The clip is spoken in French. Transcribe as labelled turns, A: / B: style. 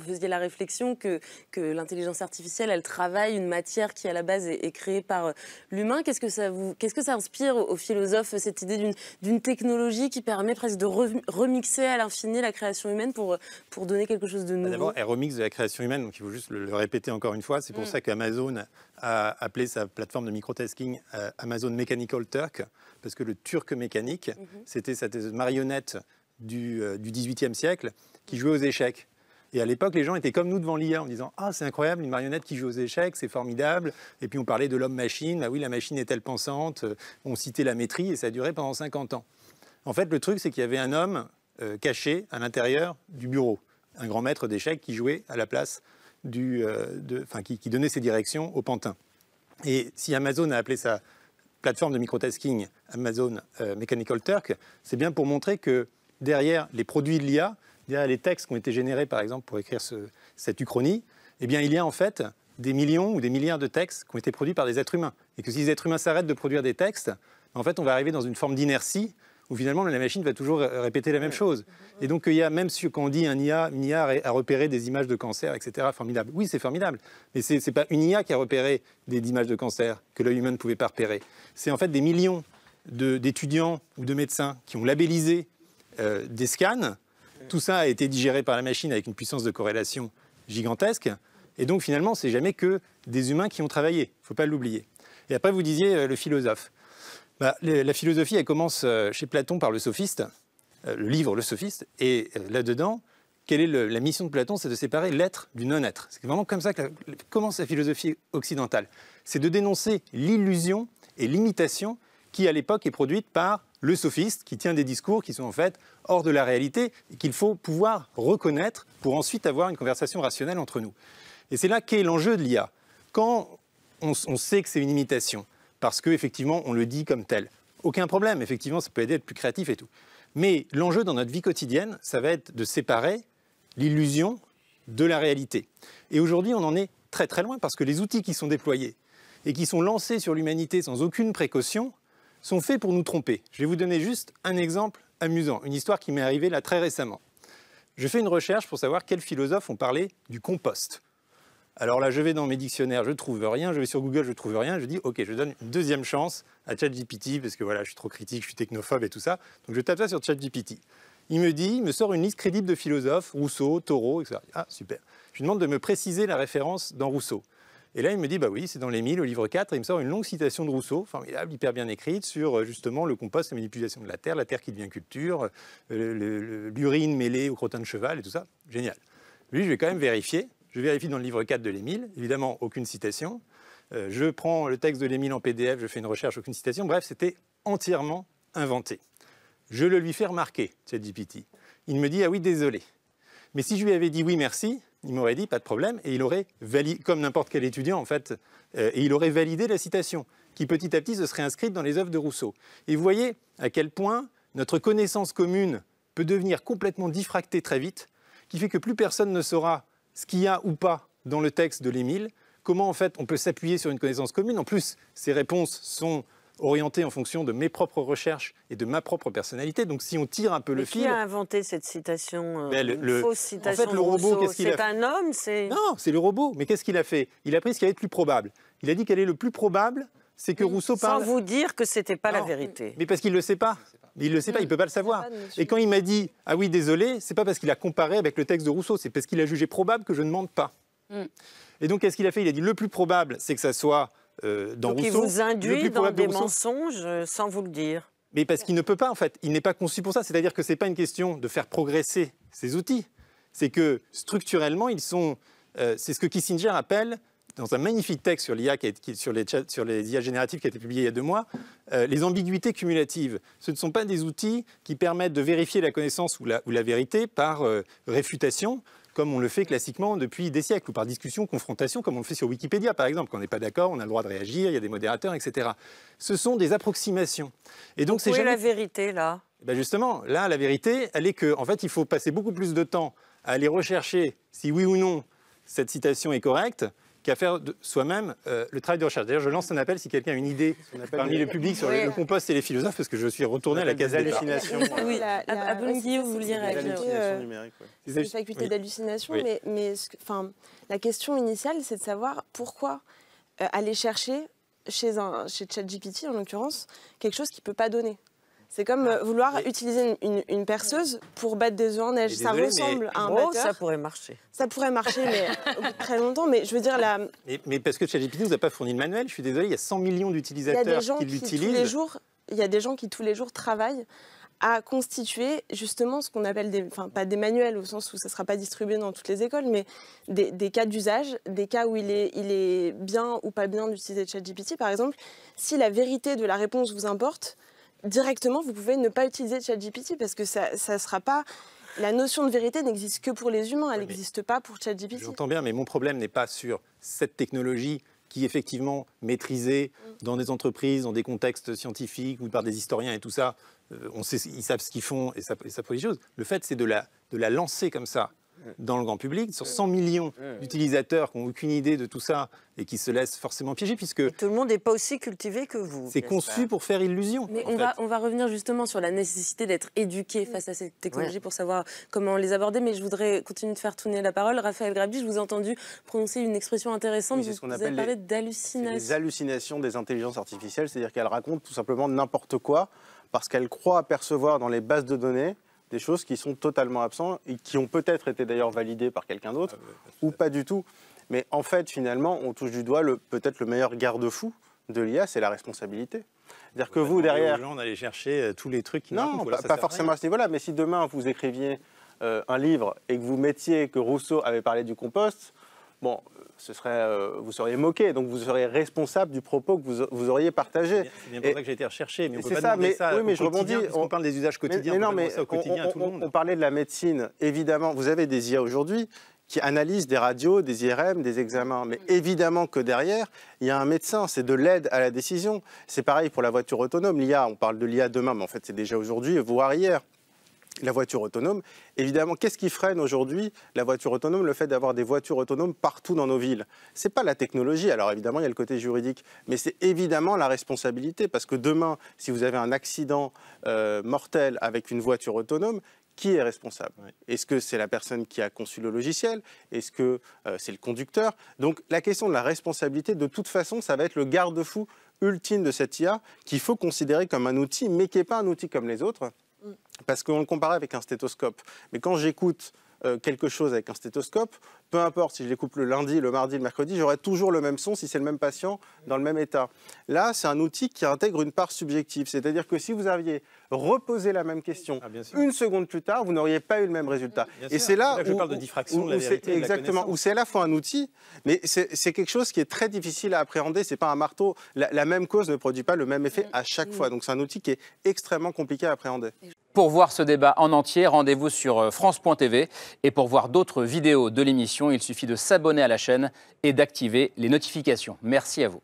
A: Vous faisiez la réflexion que, l'intelligence artificielle, elle travaille une matière qui, à la base, est, créée par euh, l'humain. Qu'est-ce que ça inspire aux philosophes, cette idée d'une, technologie qui permet presque de remixer à l'infini la création humaine pour, donner quelque chose de bah, nouveau D'abord,
B: elle remixe de la création humaine, donc il faut juste le, répéter encore une fois. C'est pour mm. ça qu'Amazon a appelé sa plateforme de micro-tasking euh, Amazon Mechanical Turk, parce que le turc mécanique, mm-hmm. c'était cette marionnette du, euh, du 18e siècle qui jouait aux échecs et à l'époque, les gens étaient comme nous devant l'IA en disant Ah, c'est incroyable, une marionnette qui joue aux échecs, c'est formidable. Et puis on parlait de l'homme-machine. Bah oui, la machine est-elle pensante euh, On citait la maîtrise et ça a duré pendant 50 ans. En fait, le truc, c'est qu'il y avait un homme euh, caché à l'intérieur du bureau, un grand maître d'échecs qui jouait à la place du. Euh, enfin, qui, donnait ses directions au pantin. Et si Amazon a appelé sa plateforme de microtasking Amazon Mechanical Turk, c'est bien pour montrer que derrière les produits de l'IA, il les textes qui ont été générés, par exemple, pour écrire cette uchronie, eh bien, il y a en fait des millions ou des milliards de textes qui ont été produits par des êtres humains. Et que si les êtres humains s'arrêtent de produire des textes, en fait, on va arriver dans une forme d'inertie où finalement la machine va toujours répéter la même chose. Et donc il y a même quand on dit un IA, une IA a repéré des images de cancer, etc. Formidable. Oui, c'est formidable. Mais ce n'est pas une IA qui a repéré des images de cancer que l'œil humain ne pouvait pas repérer. C'est en fait des millions d'étudiants ou de médecins qui ont labellisé euh, des scans tout ça a été digéré par la machine avec une puissance de corrélation gigantesque. Et donc finalement, c'est jamais que des humains qui ont travaillé. Il ne faut pas l'oublier. Et après, vous disiez euh, le philosophe. Bah, la philosophie, elle commence euh, chez Platon par le sophiste, euh, le livre Le Sophiste. Et là-dedans, quelle est la mission de Platon C'est de séparer l'être du non-être. C'est vraiment comme ça que commence la philosophie occidentale. C'est de dénoncer l'illusion et l'imitation qui, à l'époque, est produite par le sophiste qui tient des discours qui sont en fait hors de la réalité et qu'il faut pouvoir reconnaître pour ensuite avoir une conversation rationnelle entre nous. Et c'est là qu'est l'enjeu de l'IA. Quand on, sait que c'est une imitation, parce qu'effectivement on le dit comme tel, aucun problème, effectivement ça peut aider à être plus créatif et tout. Mais l'enjeu dans notre vie quotidienne, ça va être de séparer l'illusion de la réalité. Et aujourd'hui, on en est très très loin parce que les outils qui sont déployés et qui sont lancés sur l'humanité sans aucune précaution sont faits pour nous tromper. Je vais vous donner juste un exemple amusant, une histoire qui m'est arrivée là très récemment. Je fais une recherche pour savoir quels philosophes ont parlé du compost. Alors là, je vais dans mes dictionnaires, je ne trouve rien, je vais sur Google, je ne trouve rien, je dis OK, je donne une deuxième chance à ChatGPT parce que voilà, je suis trop critique, je suis technophobe et tout ça. Donc je tape ça sur ChatGPT. Il me dit, il me sort une liste crédible de philosophes, Rousseau, Thoreau, etc. Ah, super. Je lui demande de me préciser la référence dans Rousseau. Et là, il me dit, bah oui, c'est dans l'Émile, au livre 4, il me sort une longue citation de Rousseau, formidable, hyper bien écrite, sur euh, justement le compost, la manipulation de la terre, la terre qui devient culture, euh, l'urine mêlée au crottin de cheval et tout ça. Génial. Lui, je vais quand même vérifier. Je vérifie dans le livre 4 de l'Émile, évidemment, aucune citation. Euh, je prends le texte de l'Émile en PDF, je fais une recherche, aucune citation. Bref, c'était entièrement inventé. Je le lui fais remarquer, GPT. Il me dit Ah oui, désolé. Mais si je lui avais dit oui, merci, il m'aurait dit pas de problème, et il aurait validé, comme n'importe quel étudiant en fait, euh, et il aurait validé la citation, qui petit à petit se serait inscrite dans les œuvres de Rousseau. Et vous voyez à quel point notre connaissance commune peut devenir complètement diffractée très vite, qui fait que plus personne ne saura ce qu'il y a ou pas dans le texte de l'Émile, comment en fait on peut s'appuyer sur une connaissance commune. En plus, ces réponses sont orienté en fonction de mes propres recherches et de ma propre personnalité. Donc si on tire un peu le fil... Qui a
A: inventé cette citation euh, ben, fausse citation En fait, le robot, quest un homme, Non,
B: c'est le robot. Mais qu'est-ce qu'il a fait Il a pris ce qui allait être plus probable. Il a dit qu'elle est le plus probable, c'est que Rousseau parle... Sans vous
A: dire que c'était pas la
B: vérité. Mais parce qu'il le sait pas. Il le sait pas, il peut pas le savoir. Et quand il m'a dit ah oui désolé, c'est pas parce qu'il a comparé avec le texte de Rousseau, c'est parce qu'il a jugé probable que je ne mente pas. Hmm. Et donc qu'est-ce qu'il a fait Il a dit le plus probable, c'est que ça soit euh, Donc Il vous induit dans des mensonges
A: euh, sans vous le dire.
B: Mais parce qu'il ne peut pas, en fait. Il n'est pas conçu pour ça. C'est-à-dire que ce n'est pas une question de faire progresser ces outils. C'est que structurellement, ils sont. Euh, c'est ce que Kissinger appelle, dans un magnifique texte sur l'IA, sur, les, IA génératives qui a été publié il y a deux mois, les ambiguïtés cumulatives. Ce ne sont pas des outils qui permettent de vérifier la connaissance ou la, vérité par réfutation comme on le fait classiquement depuis des siècles, ou par discussion, confrontation, comme on le fait sur Wikipédia, par exemple. Quand on n'est pas d'accord, on a le droit de réagir, il y a des modérateurs, etc. Ce sont des approximations. Et donc, c'est jamais... la vérité, là eh ben Justement, là, la vérité, elle est qu'en en fait, il faut passer beaucoup plus de temps à aller rechercher si oui ou non cette citation est correcte qu'à faire soi-même euh, le travail de recherche. D'ailleurs, je lance un appel si quelqu'un a une idée parmi le public sur le compost et les philosophes, parce que je suis retourné à la case d'hallucination. Oui, la, la, à vous vouliez euh, réagir. C'est une faculté d'hallucination, mais,
A: la question initiale, c'est de savoir pourquoi euh, aller chercher chez, chez ChatGPT, en l'occurrence, quelque chose qui ne peut pas donner. C'est comme ah, euh, vouloir utiliser une, perceuse pour battre des œufs en neige. Ça ressemble à un batteur. Ça pourrait marcher. Ça pourrait marcher, mais très longtemps. Mais je veux dire, la...
B: mais, parce que ChatGPT ne vous a pas fourni de manuel, je suis désolé, il y a 100 millions d'utilisateurs qui l'utilisent.
A: Il y a des gens qui tous les jours travaillent à constituer justement ce qu'on appelle des, enfin pas des manuels au sens où ça ne sera pas distribué dans toutes les écoles, mais des, cas d'usage, des cas où il est, il est bien ou pas bien d'utiliser ChatGPT. Par exemple, si la vérité de la réponse vous importe, directement, vous pouvez ne pas utiliser ChatGPT parce que ça ne sera pas. La notion de vérité n'existe que pour les humains, elle n'existe pas pour ChatGPT. J'entends
B: bien, mais mon problème n'est pas sur cette technologie qui, effectivement, maîtrisée mm. dans des entreprises, dans des contextes scientifiques ou par des historiens et tout ça, euh, on sait, ils savent ce qu'ils font et ça, et des choses. Le fait, c'est de la, de la lancer comme ça dans le grand public, sur 100 millions d'utilisateurs qui n'ont aucune idée de tout ça et qui se laissent forcément piéger puisque... tout le monde n'est pas aussi
A: cultivé que
B: vous. C'est conçu pour faire illusion. Mais on va,
A: revenir justement sur la nécessité d'être éduqué face à ces technologies pour savoir comment les aborder, mais je voudrais continuer de faire tourner la parole. Raphaël Grabi, je vous ai entendu prononcer une expression intéressante, oui, ce vous, avez parlé d'hallucinations. Les hallucinations des intelligences artificielles, c'est-à-dire qu'elles racontent tout simplement n'importe quoi parce qu'elles croient apercevoir dans les bases de données des choses qui sont totalement absentes et qui ont peut-être été d'ailleurs validées par quelqu'un d'autre ah, bah, ou pas du tout. Mais en fait, finalement, on touche du doigt peut-être le meilleur garde-fou de l'IA, c'est la responsabilité. C'est-à-dire que vous, derrière... On allait chercher euh, tous les trucs qui Non, pas, forcément à, ce niveau-là, mais si demain vous écriviez euh, un livre et que vous mettiez que Rousseau avait parlé du compost, bon, ce serait, euh, vous seriez moqué, donc vous seriez responsable du propos que vous, auriez partagé. C'est bien, pour ça que j'ai été recherché, mais on pas ça, mais, oui, mais je rebondis, on, parle des usages quotidiens, mais, non, on, On parlait de la médecine, évidemment, vous avez des IA aujourd'hui qui analysent des radios, des IRM, des examens. Mais évidemment que derrière, il y a un médecin, c'est de l'aide à la décision. C'est pareil pour la voiture autonome, l'IA, on parle de l'IA demain, mais en fait c'est déjà aujourd'hui, voire hier la voiture autonome. Évidemment, qu'est-ce qui freine aujourd'hui la voiture autonome Le fait d'avoir des voitures autonomes partout dans nos villes. Ce n'est pas la technologie, alors évidemment, il y a le côté juridique, mais c'est évidemment la responsabilité, parce que demain, si vous avez un accident euh, mortel avec une voiture autonome, qui est responsable Est-ce que c'est la personne qui a conçu le logiciel Est-ce que euh, c'est le conducteur Donc la question de la responsabilité, de toute façon, ça va être le garde-fou ultime de cette IA qu'il faut considérer comme un outil, mais qui n'est pas un outil comme les autres parce qu'on le comparait avec un stéthoscope. Mais quand j'écoute euh, quelque chose avec un stéthoscope, peu importe si je les coupe le lundi, le mardi, le mercredi, j'aurai toujours le même son si c'est le même patient dans le même état. Là, c'est un outil qui intègre une part subjective. C'est-à-dire que si vous aviez reposé la même question ah, une seconde plus tard, vous n'auriez pas eu le même résultat. et c'est là, où, je parle de diffraction, exactement, c'est à la fois un outil, mais c'est quelque chose qui est très difficile à appréhender. C'est pas un marteau. la, même cause ne produit pas le même effet mm. à chaque mm. fois. Donc c'est un outil qui est extrêmement compliqué à appréhender. Pour voir ce débat en entier, rendez-vous sur euh, France.tv. Et pour voir d'autres vidéos de l'émission, il suffit de s'abonner à la chaîne et d'activer les notifications. Merci à vous.